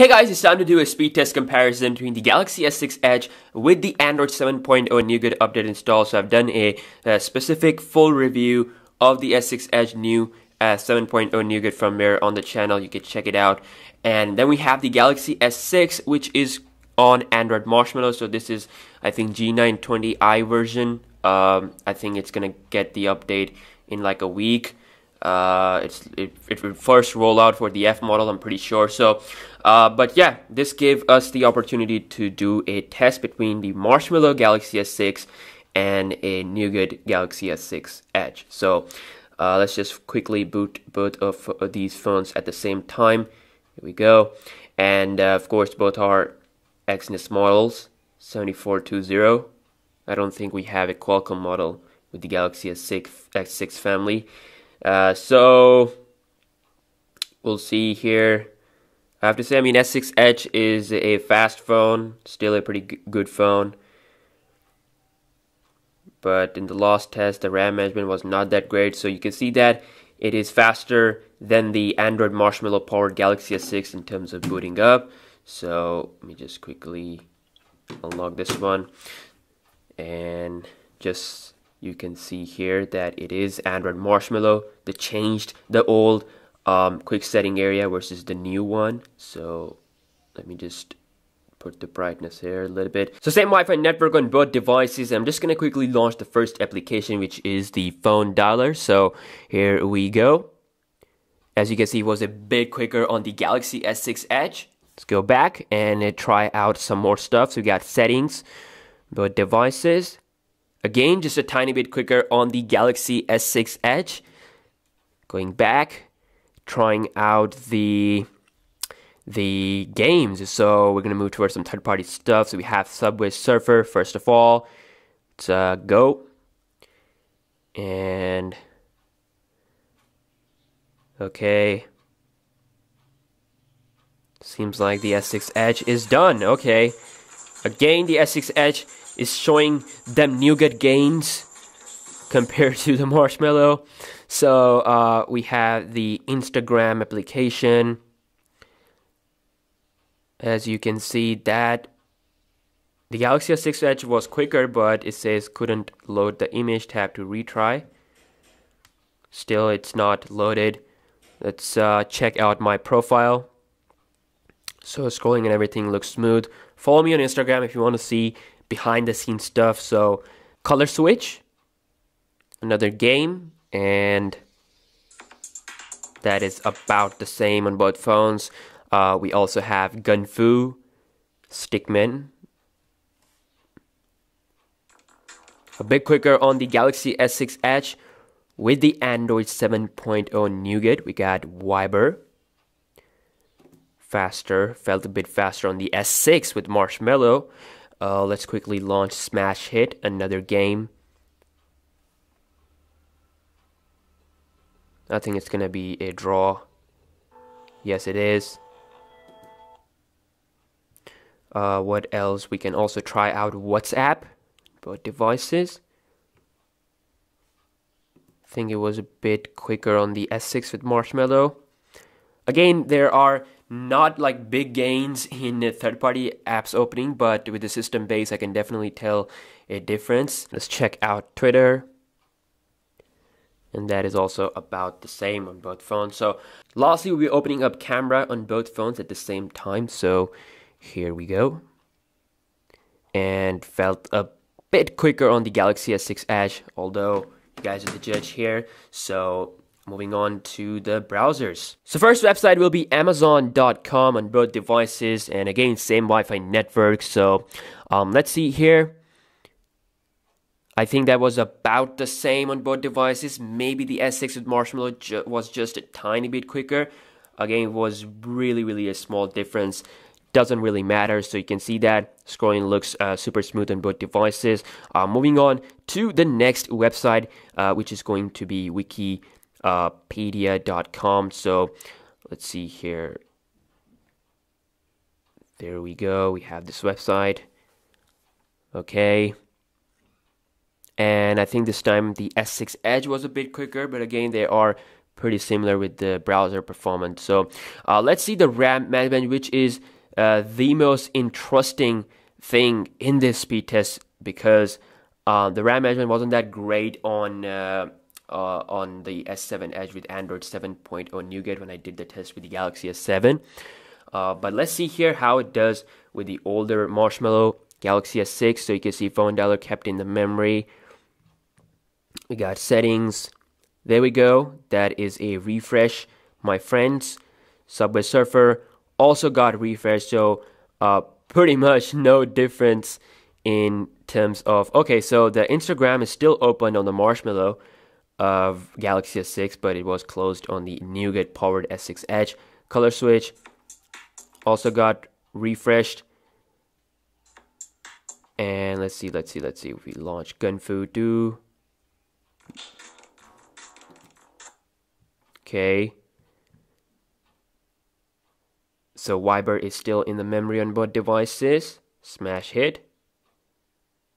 Hey guys, it's time to do a speed test comparison between the Galaxy S6 Edge with the Android 7.0 NuGet update install. So I've done a, a, specific full review of the S6 Edge new uh, 7.0 NuGet firmware on the channel. You can check it out. And then we have the Galaxy S6, which is on Android Marshmallow. So this is, I think, G920i version. Um, I think it's gonna get the update in like a week. Uh, it's it, it will first roll out for the F model, I'm pretty sure. So, uh, but yeah, this gave us the opportunity to do a test between the Marshmallow Galaxy S6 and a Nougat Galaxy S6 Edge. So, uh, let's just quickly boot both of uh, these phones at the same time. Here we go, and uh, of course, both are Exynos models, 7420. I don't think we have a Qualcomm model with the Galaxy S6 X6 family. Uh, so we'll see here. I have to say, I mean, S6 Edge is a fast phone, still a pretty good phone. But in the last test, the RAM management was not that great. So you can see that it is faster than the Android Marshmallow powered Galaxy S6 in terms of booting up. So let me just quickly unlock this one and just you can see here that it is Android Marshmallow. They changed the old um, quick setting area versus the new one. So let me just put the brightness here a little bit. So same Wi-Fi network on both devices. I'm just gonna quickly launch the first application, which is the phone dialer. So here we go. As you can see, it was a bit quicker on the Galaxy S6 Edge. Let's go back and try out some more stuff. So we got settings, both devices, Again, just a tiny bit quicker on the Galaxy S6 Edge. Going back, trying out the the games. So we're gonna move towards some third-party stuff. So we have Subway Surfer first of all. It's uh, go and okay. Seems like the S6 Edge is done. Okay, again the S6 Edge is showing them nougat gains compared to the marshmallow. So uh, we have the Instagram application. As you can see that the Galaxy S6 Edge was quicker, but it says couldn't load the image tab to retry. Still, it's not loaded. Let's uh, check out my profile. So scrolling and everything looks smooth. Follow me on Instagram if you want to see behind the scenes stuff. So, Color Switch, another game, and that is about the same on both phones. Uh, we also have Gun Fu, Stickman. A bit quicker on the Galaxy S6 Edge with the Android 7.0 Nougat. We got Viber. Faster, felt a bit faster on the S6 with Marshmallow. Uh, let's quickly launch Smash Hit, another game. I think it's going to be a draw. Yes, it is. Uh, what else? We can also try out WhatsApp for devices. I think it was a bit quicker on the S6 with Marshmallow. Again, there are not like big gains in third party apps opening, but with the system base, I can definitely tell a difference. Let's check out Twitter. And that is also about the same on both phones. So, lastly, we'll be opening up camera on both phones at the same time. So, here we go. And felt a bit quicker on the Galaxy S6 Edge, although you guys are the judge here. So, Moving on to the browsers. So first website will be amazon.com on both devices and again same Wi-Fi network. So um, let's see here. I think that was about the same on both devices. Maybe the S6 with Marshmallow ju was just a tiny bit quicker. Again, it was really, really a small difference. Doesn't really matter. So you can see that scrolling looks uh, super smooth on both devices. Uh, moving on to the next website, uh, which is going to be Wiki uh, So let's see here. There we go. We have this website. Okay. And I think this time the S6 Edge was a bit quicker, but again, they are pretty similar with the browser performance. So uh, let's see the RAM management, which is uh, the most interesting thing in this speed test because uh, the RAM management wasn't that great on uh, uh, on the S7 Edge with Android 7.0 Nougat when I did the test with the Galaxy S7. Uh, but let's see here how it does with the older Marshmallow Galaxy S6. So you can see phone dialer kept in the memory. We got settings. There we go. That is a refresh, my friends. Subway Surfer also got refresh. So uh, pretty much no difference in terms of okay. So the Instagram is still open on the Marshmallow of Galaxy S6, but it was closed on the Nougat powered S6 Edge color switch. Also got refreshed. And let's see, let's see, let's see. If we launch Gunfu Do. Okay. So Viber is still in the memory on both devices. Smash hit.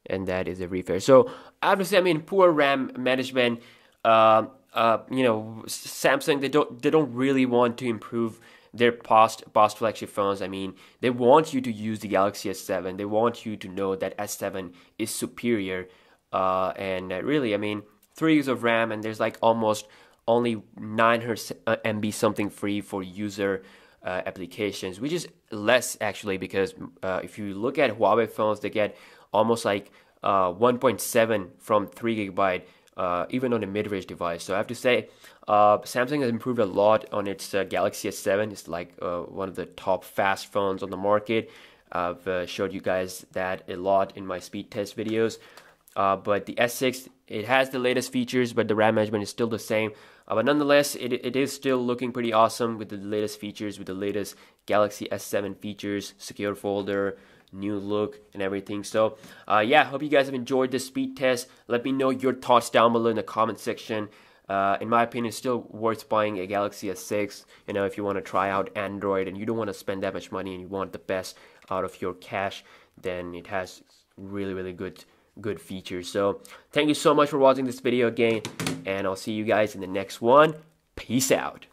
And that is a refresh. So obviously, I mean, poor RAM management. Uh, uh, you know, Samsung they don't they don't really want to improve their past past flagship phones. I mean, they want you to use the Galaxy S7. They want you to know that S7 is superior. Uh, and really, I mean, three gigs of RAM, and there's like almost only 900 uh, MB something free for user uh, applications, which is less actually because uh, if you look at Huawei phones, they get almost like uh, 1.7 from three gigabyte uh, even on a mid-range device. So I have to say, uh, Samsung has improved a lot on its uh, Galaxy S7. It's like uh, one of the top fast phones on the market. I've uh, showed you guys that a lot in my speed test videos. Uh, but the S6, it has the latest features, but the RAM management is still the same. but nonetheless, it, it is still looking pretty awesome with the latest features, with the latest Galaxy S7 features, secure folder, new look and everything. So uh, yeah, hope you guys have enjoyed this speed test. Let me know your thoughts down below in the comment section. Uh, in my opinion, it's still worth buying a Galaxy S6. You know, if you want to try out Android and you don't want to spend that much money and you want the best out of your cash, then it has really, really good good features. So thank you so much for watching this video again, and I'll see you guys in the next one. Peace out.